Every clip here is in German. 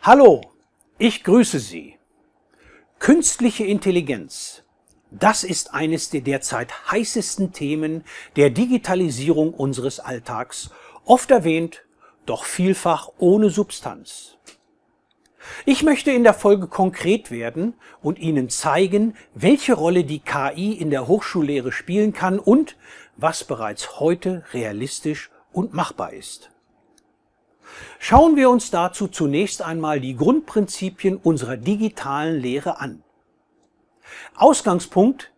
Hallo, ich grüße Sie. Künstliche Intelligenz, das ist eines der derzeit heißesten Themen der Digitalisierung unseres Alltags, oft erwähnt, doch vielfach ohne Substanz. Ich möchte in der Folge konkret werden und Ihnen zeigen, welche Rolle die KI in der Hochschullehre spielen kann und was bereits heute realistisch und machbar ist. Schauen wir uns dazu zunächst einmal die Grundprinzipien unserer digitalen Lehre an. Ausgangspunkt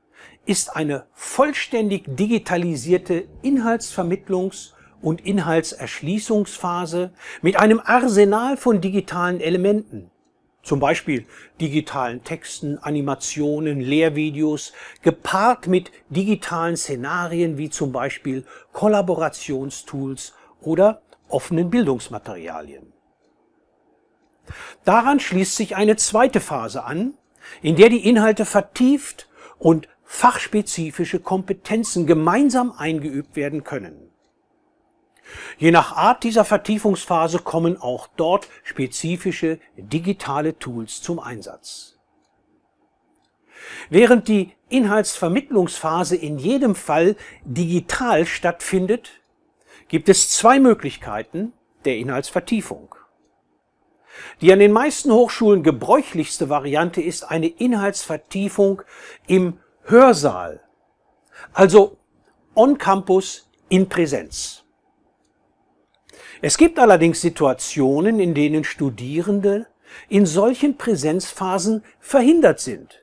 ist eine vollständig digitalisierte Inhaltsvermittlungs- und Inhaltserschließungsphase mit einem Arsenal von digitalen Elementen, zum Beispiel digitalen Texten, Animationen, Lehrvideos, gepaart mit digitalen Szenarien wie zum Beispiel Kollaborationstools oder offenen Bildungsmaterialien. Daran schließt sich eine zweite Phase an, in der die Inhalte vertieft und fachspezifische Kompetenzen gemeinsam eingeübt werden können. Je nach Art dieser Vertiefungsphase kommen auch dort spezifische digitale Tools zum Einsatz. Während die Inhaltsvermittlungsphase in jedem Fall digital stattfindet, gibt es zwei Möglichkeiten der Inhaltsvertiefung. Die an den meisten Hochschulen gebräuchlichste Variante ist eine Inhaltsvertiefung im Hörsaal, also on campus in Präsenz. Es gibt allerdings Situationen, in denen Studierende in solchen Präsenzphasen verhindert sind.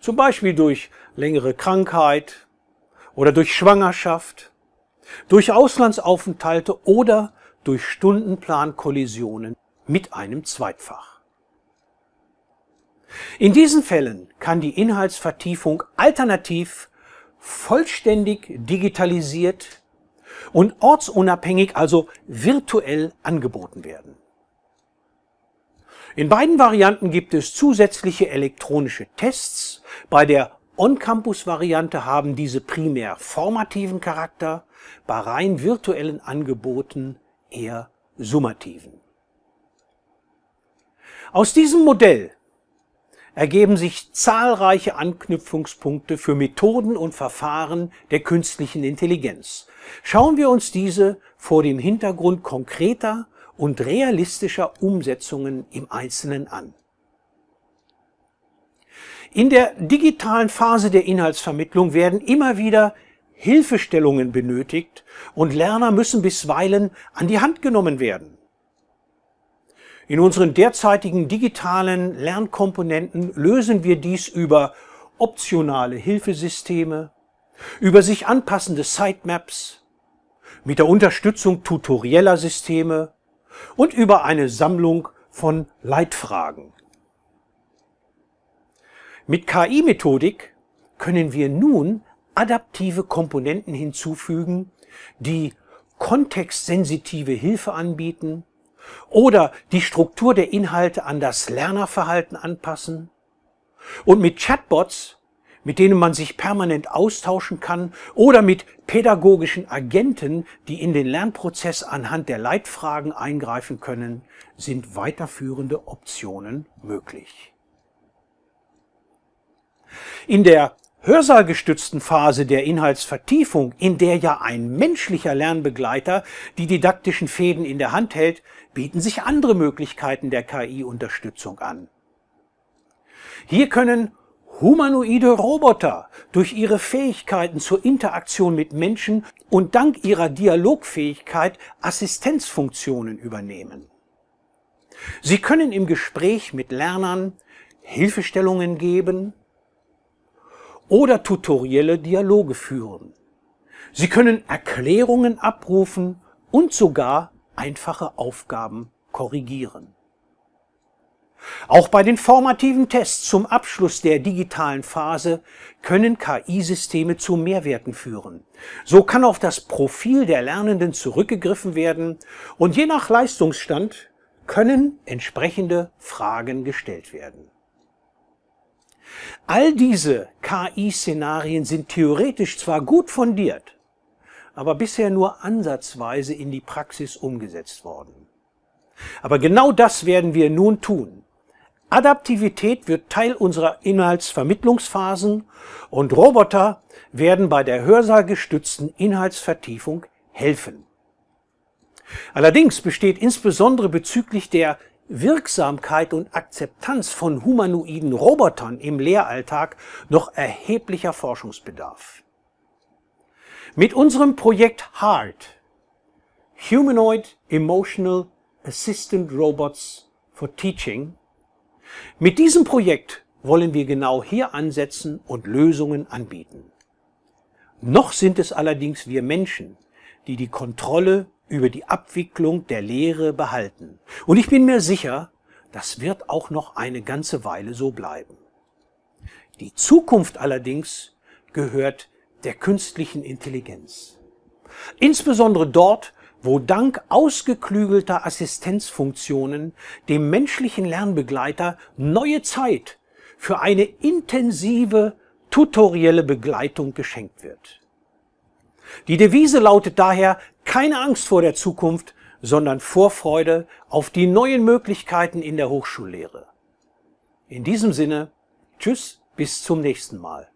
Zum Beispiel durch längere Krankheit oder durch Schwangerschaft durch Auslandsaufenthalte oder durch Stundenplankollisionen mit einem Zweitfach. In diesen Fällen kann die Inhaltsvertiefung alternativ vollständig digitalisiert und ortsunabhängig, also virtuell angeboten werden. In beiden Varianten gibt es zusätzliche elektronische Tests bei der On-Campus-Variante haben diese primär formativen Charakter, bei rein virtuellen Angeboten eher summativen. Aus diesem Modell ergeben sich zahlreiche Anknüpfungspunkte für Methoden und Verfahren der künstlichen Intelligenz. Schauen wir uns diese vor dem Hintergrund konkreter und realistischer Umsetzungen im Einzelnen an. In der digitalen Phase der Inhaltsvermittlung werden immer wieder Hilfestellungen benötigt und Lerner müssen bisweilen an die Hand genommen werden. In unseren derzeitigen digitalen Lernkomponenten lösen wir dies über optionale Hilfesysteme, über sich anpassende Sitemaps, mit der Unterstützung tutorieller Systeme und über eine Sammlung von Leitfragen. Mit KI-Methodik können wir nun adaptive Komponenten hinzufügen, die kontextsensitive Hilfe anbieten oder die Struktur der Inhalte an das Lernerverhalten anpassen. Und mit Chatbots, mit denen man sich permanent austauschen kann oder mit pädagogischen Agenten, die in den Lernprozess anhand der Leitfragen eingreifen können, sind weiterführende Optionen möglich. In der hörsaalgestützten Phase der Inhaltsvertiefung, in der ja ein menschlicher Lernbegleiter die didaktischen Fäden in der Hand hält, bieten sich andere Möglichkeiten der KI-Unterstützung an. Hier können humanoide Roboter durch ihre Fähigkeiten zur Interaktion mit Menschen und dank ihrer Dialogfähigkeit Assistenzfunktionen übernehmen. Sie können im Gespräch mit Lernern Hilfestellungen geben, oder tutorielle Dialoge führen. Sie können Erklärungen abrufen und sogar einfache Aufgaben korrigieren. Auch bei den formativen Tests zum Abschluss der digitalen Phase können KI-Systeme zu Mehrwerten führen. So kann auf das Profil der Lernenden zurückgegriffen werden und je nach Leistungsstand können entsprechende Fragen gestellt werden. All diese KI-Szenarien sind theoretisch zwar gut fundiert, aber bisher nur ansatzweise in die Praxis umgesetzt worden. Aber genau das werden wir nun tun. Adaptivität wird Teil unserer Inhaltsvermittlungsphasen und Roboter werden bei der hörsaalgestützten Inhaltsvertiefung helfen. Allerdings besteht insbesondere bezüglich der Wirksamkeit und Akzeptanz von humanoiden Robotern im Lehralltag noch erheblicher Forschungsbedarf. Mit unserem Projekt HART, Humanoid Emotional Assistant Robots for Teaching mit diesem Projekt wollen wir genau hier ansetzen und Lösungen anbieten. Noch sind es allerdings wir Menschen, die die Kontrolle über die Abwicklung der Lehre behalten. Und ich bin mir sicher, das wird auch noch eine ganze Weile so bleiben. Die Zukunft allerdings gehört der künstlichen Intelligenz. Insbesondere dort, wo dank ausgeklügelter Assistenzfunktionen dem menschlichen Lernbegleiter neue Zeit für eine intensive tutorielle Begleitung geschenkt wird. Die Devise lautet daher keine Angst vor der Zukunft, sondern Vorfreude auf die neuen Möglichkeiten in der Hochschullehre. In diesem Sinne, tschüss, bis zum nächsten Mal.